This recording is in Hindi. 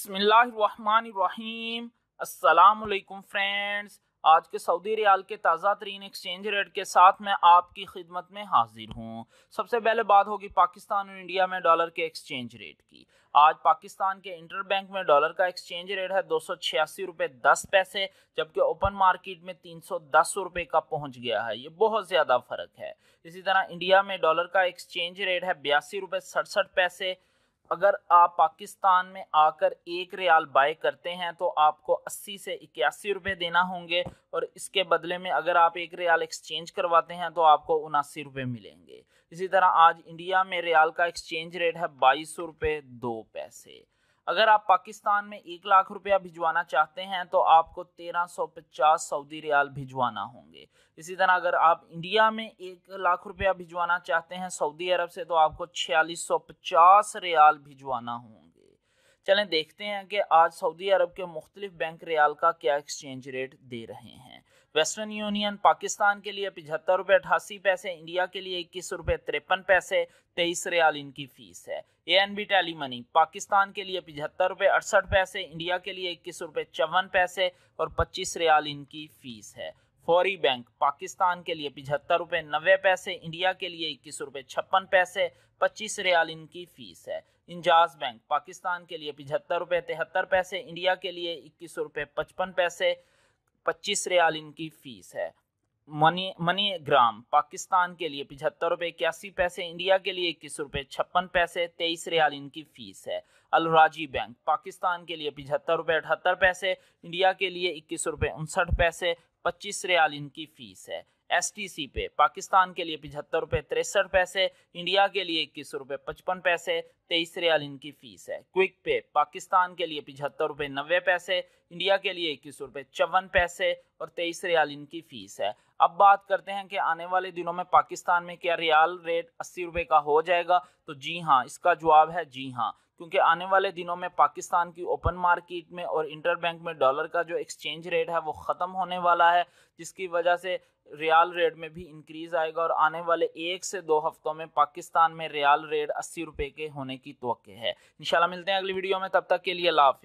बसमीम् अल्लाम फ्रेंड्स आज के सऊदी रियाल के ताज़ा तरीन एक्सचेंज रेट के साथ मैं आपकी खिदमत में हाजिर हूँ सबसे पहले बात होगी पाकिस्तान और इंडिया में डॉलर के एक्सचेंज रेट की आज पाकिस्तान के इंटर बैंक में डॉलर का एक्सचेंज रेट है दो सौ छियासी रुपये दस पैसे जबकि ओपन मार्केट में तीन सौ दस रुपये का पहुँच गया है ये बहुत ज़्यादा फ़र्क है इसी तरह इंडिया में डॉलर का एक्सचेंज रेट है बयासी रुपये सड़सठ पैसे अगर आप पाकिस्तान में आकर एक रियाल बाय करते हैं तो आपको 80 से इक्यासी रुपये देना होंगे और इसके बदले में अगर आप एक रियाल एक्सचेंज करवाते हैं तो आपको उनासी रुपये मिलेंगे इसी तरह आज इंडिया में रियाल का एक्सचेंज रेट है बाईस रुपये दो पैसे अगर आप पाकिस्तान में एक लाख रुपया भिजवाना चाहते हैं तो आपको 1350 सऊदी रियाल भिजवाना होंगे इसी तरह अगर आप इंडिया में एक लाख रुपया भिजवाना चाहते हैं सऊदी अरब से तो आपको पचास रियाल भिजवाना होंगे चलें देखते हैं कि आज सऊदी अरब के मुख्तलिफ बैंक रियाल का क्या एक्सचेंज रेट दे रहे हैं वेस्टर्न यूनियन पाकिस्तान के लिए पिछहत्तर रुपये अठासी पैसे इंडिया के लिए इक्कीस रुपये तिरपन पैसे तेईस रियाल इनकी फीस है A N B tele money Pakistan के लिए पिछहत्तर रुपये अड़सठ पैसे इंडिया के लिए इक्कीस रुपये चौवन पैसे और पच्चीस रियाल इनकी फीस है फौरी बैंक पाकिस्तान के लिए पिछहत्तर रुपये नब्बे पैसे इंडिया के लिए इक्कीस रुपये छप्पन पैसे पच्चीस रियाल इनकी फ़ीस है इंजाज बैंक पाकिस्तान के लिए पिछहत्तर रुपये तिहत्तर पैसे इंडिया के लिए इक्कीस रुपये पचपन पैसे पच्चीस रियाल इनकी फ़ीस है मनी मनी ग्राम पाकिस्तान के लिए पिछहत्तर रुपये इक्यासी पैसे इंडिया के लिए इक्कीस रुपये छप्पन पैसे तेईस रियाल इनकी फ़ीस है अलराजी बैंक पाकिस्तान के लिए पिछहत्तर रुपये अठहत्तर पैसे इंडिया के लिए इक्कीस रुपये उनसठ पैसे पच्चीस रियाल इनकी फ़ीस है एस पे पाकिस्तान के लिए पिछहत्तर रुपये तिरसठ पैसे इंडिया के लिए इक्कीस रुपये पचपन पैसे तेईस रियाल इनकी फीस है क्विक पे पाकिस्तान के लिए पिछहत्तर रुपये नब्बे पैसे इंडिया के लिए इक्कीस रुपये चौवन पैसे और तेईस रियाल इनकी फीस है अब बात करते हैं कि आने वाले दिनों में पाकिस्तान में क्या रियाल रेट अस्सी रुपये का हो जाएगा तो जी हाँ इसका जवाब है जी हाँ क्योंकि आने वाले दिनों में पाकिस्तान की ओपन मार्केट में और इंटर बैंक में डॉलर का जो एक्सचेंज रेट है वो ख़त्म होने वाला है जिसकी वजह से रियाल रेट में भी इंक्रीज़ आएगा और आने वाले एक से दो हफ्तों में पाकिस्तान में रियाल रेट अस्सी रुपये के होने की तो है इन मिलते हैं अगली वीडियो में तब तक के लिए हाफ